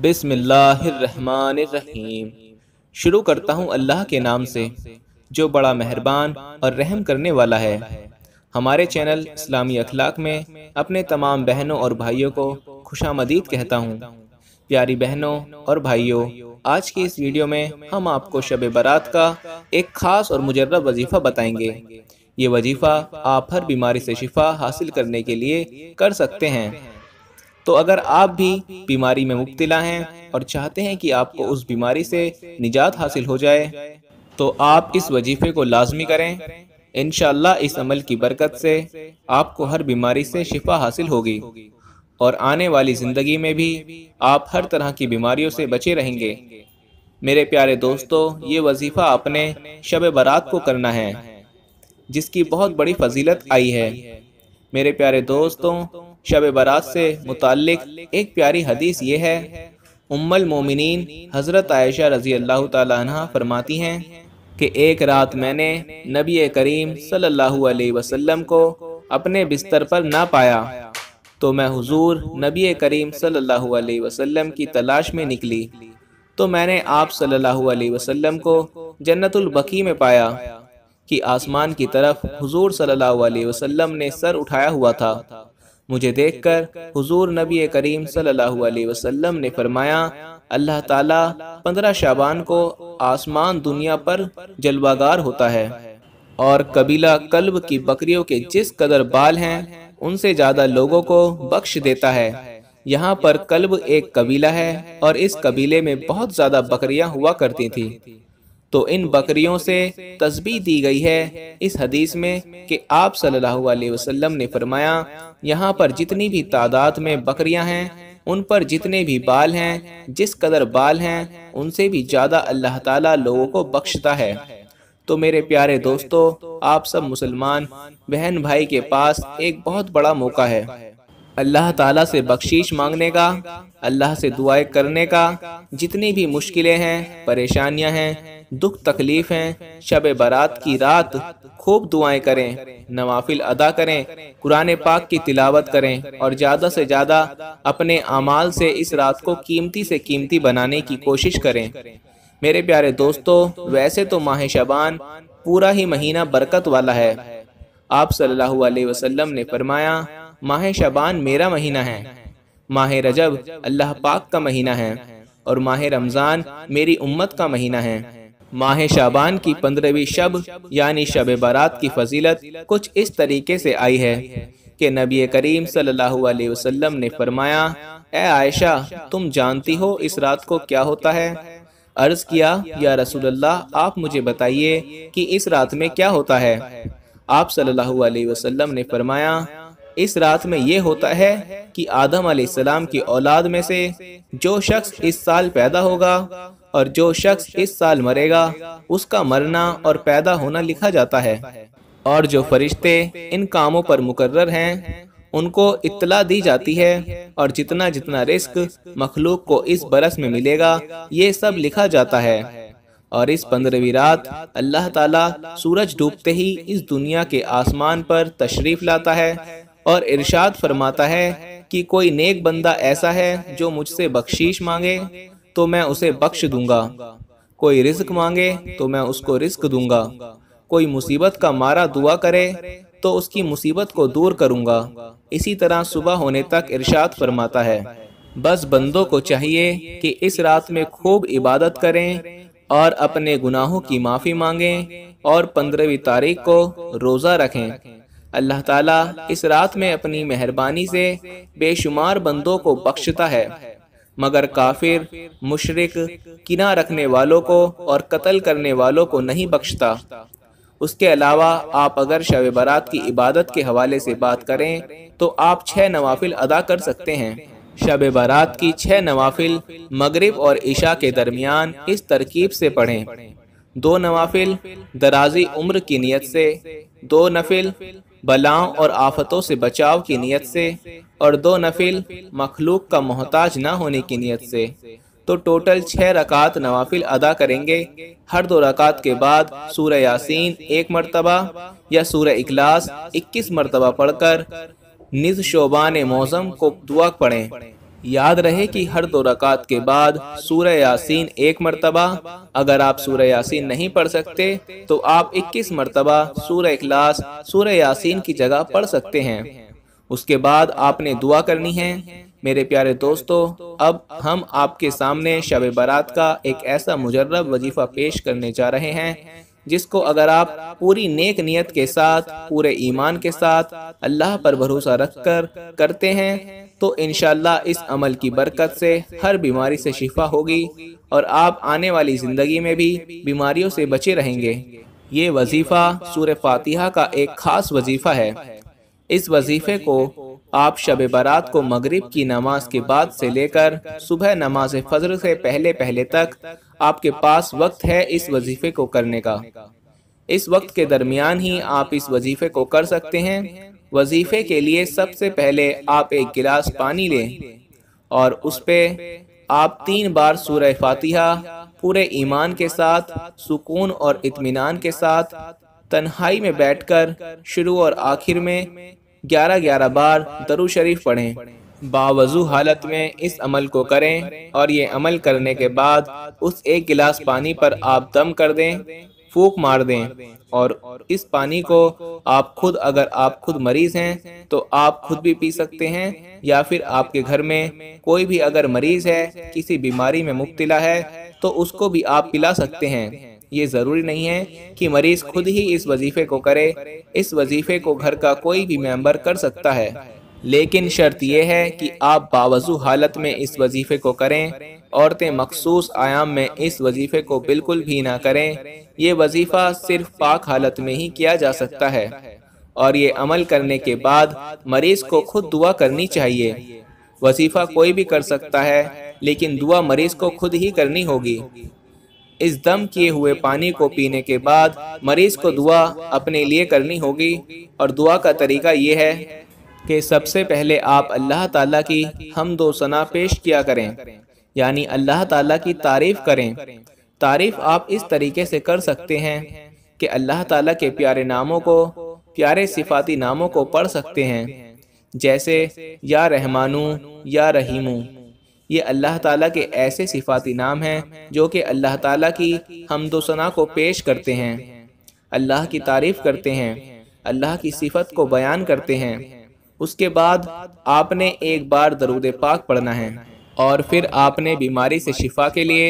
बिस्मिल्लाहिर्रहमानिर्रहीम शुरू करता हूँ अल्लाह के नाम से जो बड़ा मेहरबान और रहम करने वाला है हमारे चैनल इस्लामी अखलाक में अपने तमाम बहनों और भाइयों को खुशामदीद कहता हूँ प्यारी बहनों और भाइयों आज की इस वीडियो में हम आपको शब बारात का एक ख़ास और मुजर्रब वजीफ़ा बताएंगे ये वजीफ़ा आप हर बीमारी से शिफा हासिल करने के लिए कर सकते हैं तो अगर आप भी बीमारी में मुबतला हैं और चाहते हैं कि आपको उस बीमारी से निजात हासिल हो जाए तो आप इस वजीफे को लाजमी करें इन इस अमल की बरकत से आपको हर बीमारी से शिफा हासिल होगी और आने वाली ज़िंदगी में भी आप हर तरह की बीमारियों से बचे रहेंगे मेरे प्यारे दोस्तों ये वजीफ़ा आपने शब बारात को करना है जिसकी बहुत बड़ी फजीलत आई है मेरे प्यारे दोस्तों शब बरात से मुतल एक प्यारी हदीस ये है उम्मल मोमिनीन हज़रत आयशा रज़ी अल्लाह तह फरमाती हैं कि एक रात मैंने नबी करीम सल्लल्लाहु अलैहि वसल्लम को अपने बिस्तर पर ना पाया तो मैं हुजूर नबी करीम सल्लल्लाहु अलैहि वसल्लम की तलाश में निकली तो मैंने आप सल्लल्लाहु अलैहि वसल्लम को जन्नतुल बकी में पाया कि आसमान की तरफ हुजूर सल्लल्लाहु अलैहि वसल्लम ने सर उठाया हुआ था मुझे देखकर हुजूर नबी करीम सल्लल्लाहु अलैहि वसल्लम ने फरमाया अल्लाह ताला पंद्रह शाबान को आसमान दुनिया पर जलवागार होता है और कबीला कल्ब की बकरियों के जिस कदर बाल हैं उनसे ज़्यादा लोगों को बख्श देता है यहाँ पर कल्ब एक कबीला है और इस कबीले में बहुत ज़्यादा बकरियाँ हुआ करती थी तो इन बकरियों से तस्बी दी गई है इस हदीस में कि आप सल्लल्लाहु अलैहि वसल्लम ने फरमाया यहाँ पर जितनी भी तादाद में बकरियाँ हैं उन पर जितने भी बाल हैं जिस कदर बाल हैं उनसे भी ज़्यादा अल्लाह ताला लोगों को बख्शता है तो मेरे प्यारे दोस्तों आप सब मुसलमान बहन भाई के पास एक बहुत बड़ा मौका है अल्लाह ताला से बख्शीश मांगने का अल्लाह से दुआएं करने का जितनी भी मुश्किलें हैं परेशानियां हैं दुख तकलीफ हैं शब बारात की रात खूब दुआएं करें नवाफिल अदा करें कुरान पाक की तिलावत करें और ज़्यादा से ज़्यादा अपने अमाल से इस रात को कीमती से कीमती बनाने की कोशिश करें मेरे प्यारे दोस्तों वैसे तो माह शबान पूरा ही महीना बरकत वाला है आप सल्लल्लाहु अलैहि वसल्लम ने फरमाया माह शबान मेरा महीना है माह रजब अल्लाह पाक का महीना है और माह रमज़ान मेरी उम्मत का महीना है माह शाबान की पंद्रहवीं शब यानी शब बारात की फजीलत कुछ इस तरीके से आई है कि नबी करीम सल्लल्लाहु अलैहि वसल्लम ने फरमाया ऐ आयशा तुम जानती हो इस रात को क्या होता है अर्ज किया या अल्लाह आप मुझे बताइए कि इस रात में क्या होता है आप सल्लल्लाहु अलैहि वसल्लम ने फरमाया इस रात में यह होता है कि आदम अलैहिस्सलाम की औलाद में से जो शख्स इस साल पैदा होगा और जो शख्स इस साल मरेगा उसका मरना और पैदा होना लिखा जाता है और जो फरिश्ते इन कामों पर मुकर्र हैं उनको इतला दी जाती है और जितना जितना रिस्क मखलूक को इस बरस में मिलेगा ये सब लिखा जाता है और इस पंद्रहवीं रात अल्लाह ताला सूरज डूबते ही इस दुनिया के आसमान पर तशरीफ लाता है और इरशाद फरमाता है कि कोई नेक बंदा ऐसा है जो मुझसे बख्शीश मांगे तो मैं उसे बख्श दूंगा कोई रिस्क मांगे तो मैं उसको रिस्क दूंगा कोई मुसीबत का मारा दुआ करे तो उसकी मुसीबत को दूर करूंगा इसी तरह सुबह होने तक इरशाद फरमाता है बस बंदों को चाहिए कि इस रात में खूब इबादत करें और अपने गुनाहों की माफ़ी मांगें और पंद्रहवीं तारीख को रोज़ा रखें अल्लाह ताला इस रात में अपनी मेहरबानी से बेशुमार बंदों को बख्शता है मगर काफिर मुशरक किना रखने वालों को और कत्ल करने वालों को नहीं बख्शता उसके अलावा आप अगर शब बारात की इबादत के हवाले से बात करें तो आप छः नवाफिल अदा कर सकते हैं शब बारात की छः नवाफिल मगरब और ईशा के दरमियान इस तरकीब से पढ़ें दो नवाफिल दराजी उम्र की नीयत से दो नफिल बलाओं और आफतों से बचाव की नियत से और दो नफिल मखलूक का मोहताज ना होने की नियत से तो टोटल छः रकात नवाफिल अदा करेंगे हर दो रकात के बाद सूर्य यासीन एक मरतबा या सूर्य इखलास इक्कीस मरतबा पढ़कर निज शोबान मौजम को दुआ पढ़ें याद रहे कि हर दो रकात के बाद सूर्य यासीन एक मरतबा अगर आप सूर्य यासीन नहीं पढ़ सकते तो आप 21 मरतबा सूर्य इखलास सूर्य यासीन की जगह पढ़ सकते हैं उसके बाद आपने दुआ करनी है मेरे प्यारे दोस्तों अब हम आपके सामने शब बारात का एक ऐसा मुजर्रब वजीफ़ा पेश करने जा रहे हैं जिसको अगर आप पूरी नेक नियत के साथ पूरे ईमान के साथ अल्लाह पर भरोसा रखकर करते हैं तो इन इस अमल की बरकत से हर बीमारी से शिफा होगी और आप आने वाली ज़िंदगी में भी बीमारियों से बचे रहेंगे ये वजीफ़ा सूर फातिहा का एक ख़ास वजीफ़ा है इस वजीफ़े को आप शब बारात को मगरिब की नमाज के बाद से लेकर सुबह नमाज फजर से पहले पहले तक आपके पास वक्त है इस वजीफ़े को करने का इस वक्त के दरमियान ही आप इस वजीफ़े को कर सकते हैं वजीफे के लिए सबसे पहले आप एक गिलास पानी लें और उस पर आप तीन बार सूर फातिहा पूरे ईमान के साथ सुकून और इतमान के साथ तन्हाई में बैठकर शुरू और आखिर में ग्यारह ग्यारह बार दरु शरीफ पढ़ें बावजू हालत में इस अमल को करें और ये अमल करने के बाद उस एक गिलास पानी पर आप दम कर दें फूक मार दें और इस पानी को आप खुद अगर आप खुद मरीज हैं तो आप खुद भी पी सकते हैं या फिर आपके घर में कोई भी अगर मरीज है किसी बीमारी में मुब्तला है तो उसको भी आप पिला सकते हैं ये ज़रूरी नहीं है कि मरीज खुद ही इस वजीफे को करे इस वजीफे को घर का कोई भी मेंबर कर सकता है लेकिन शर्त यह है कि आप बावजू हालत में इस वजीफे को करें औरतें मखसूस आयाम में इस वजीफे को बिल्कुल भी ना करें ये वजीफा सिर्फ पाक हालत में ही किया जा सकता है और ये अमल करने के बाद मरीज को खुद दुआ करनी चाहिए वजीफा कोई भी कर सकता है लेकिन दुआ मरीज को खुद ही करनी होगी इस दम किए हुए पानी को पीने के बाद मरीज को दुआ अपने लिए करनी होगी और दुआ का तरीका यह है कि सबसे पहले आप अल्लाह ताला की हम दो सना पेश किया करें यानी अल्लाह ताला की तारीफ करें तारीफ आप इस तरीके से कर सकते हैं कि अल्लाह ताला के प्यारे नामों को प्यारे सिफाती नामों को पढ़ सकते हैं जैसे या रहमानू या रहीमू ये अल्लाह ताला के ऐसे सिफाती नाम हैं जो कि अल्लाह ताला की हमदोसना को पेश करते हैं अल्लाह की तारीफ़ करते हैं अल्लाह की सिफत को बयान करते हैं उसके बाद आपने एक बार दरूद पाक पढ़ना है और फिर आपने बीमारी से शिफा के लिए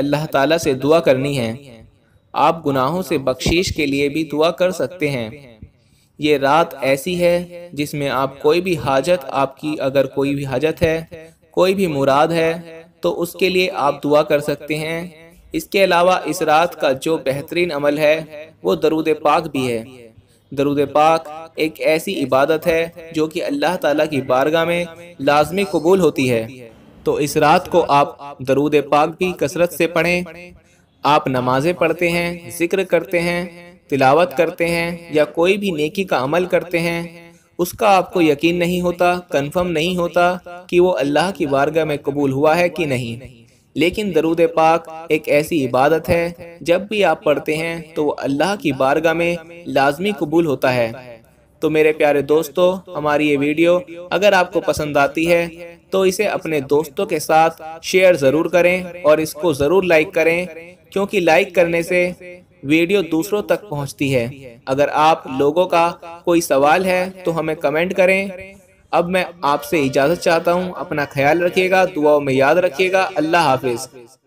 अल्लाह ताला से दुआ करनी है आप गुनाहों से बख्शीश के लिए भी दुआ कर सकते हैं ये रात ऐसी है जिसमें आप कोई भी हाजत आपकी अगर कोई भी हाजत है कोई भी मुराद है तो उसके लिए आप दुआ कर सकते हैं इसके अलावा इस रात का जो बेहतरीन अमल है वो दरूद पाक भी है दरूद पाक एक ऐसी इबादत है जो कि अल्लाह ताला की बारगाह में लाजमी कबूल होती है तो इस रात को आप दरूद पाक की कसरत से पढ़ें आप नमाजें पढ़ते हैं जिक्र करते हैं तिलावत करते हैं या कोई भी नेकी का अमल करते हैं उसका आपको यकीन नहीं होता कन्फर्म नहीं होता कि वो अल्लाह की बारगाह में कबूल हुआ है कि नहीं लेकिन दरूद पाक एक ऐसी इबादत है जब भी आप पढ़ते हैं तो वो अल्लाह की बारगाह में लाजमी कबूल होता है तो मेरे प्यारे दोस्तों हमारी ये वीडियो अगर आपको पसंद आती है तो इसे अपने दोस्तों के साथ शेयर ज़रूर करें और इसको ज़रूर लाइक करें क्योंकि लाइक करने से वीडियो दूसरों तक पहुंचती है अगर आप लोगों का कोई सवाल है तो हमें कमेंट करें अब मैं आपसे इजाज़त चाहता हूं अपना ख्याल रखिएगा दुआओं में याद रखिएगा अल्लाह हाफिज़